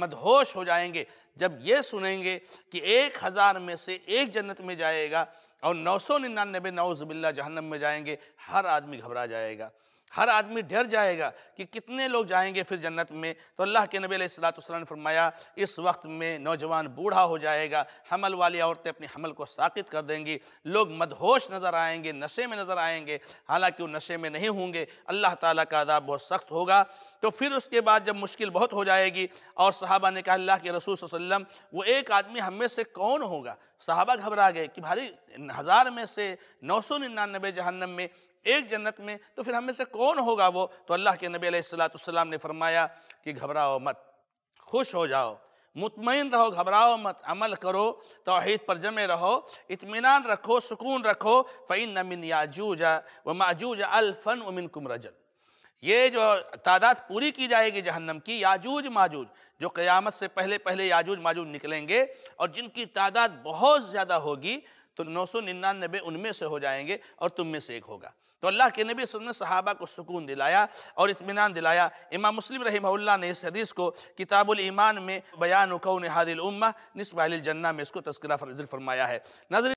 मदहोश हो जाएंगे जब ये सुनेंगे कि एक हज़ार में से एक जन्नत में जाएगा और नौ सौ निन्यानबे नौजबिल्ला जहन्नम में जाएंगे हर आदमी घबरा जाएगा हर आदमी डर जाएगा कि कितने लोग जाएंगे फिर जन्नत में तो अल्लाह के नबी सलाम ने फरमाया इस वक्त में नौजवान बूढ़ा हो जाएगा हमल वाली औरतें अपने हमल को साकित कर देंगी लोग मदहोश नज़र आएंगे नशे में नज़र आएंगे हालांकि वो नशे में नहीं होंगे अल्लाह ताला का आदाब बहुत सख्त होगा तो फिर उसके बाद जब मुश्किल बहुत हो जाएगी और साहबा ने कहा अल्लाह के रसूल वसल्लम वो एक आदमी हम में से कौन होगा साहबा घबरा गए कि भारी हज़ार में से नौ सौ निन्यानबे जहन्नम में एक जन्नत में तो फिर हमें से कौन होगा वो तो अल्लाह के नबी सलाम ने फरमाया कि घबराओ मत खुश हो जाओ मुतमिन रहो घबराओ मत अमल करो तोहद पर जमे रहो इतमान रखो सुकून रखो फ़ैन नमिन याजूज व माजूज अलफन उमिन कुम रजल ये जो तादाद पूरी की जाएगी जहन्नम की याजूज माजूज जो क़यामत से पहले पहले याजूज माजूज निकलेंगे और जिनकी तादाद बहुत ज़्यादा होगी तो नौ सौ निन्यानबे उनमें से हो जाएंगे और तुम में से एक होगा तो अल्लाह के नबी ने सहाबा को सुकून दिलाया और इतमान दिलाया इमाम मुस्लिम रही ने इस हदीस को किताबुल ईमान में बयान कौन हादिल उम्मा नस्बाइल जन्ना में इसको तस्करा फरमाया है नजर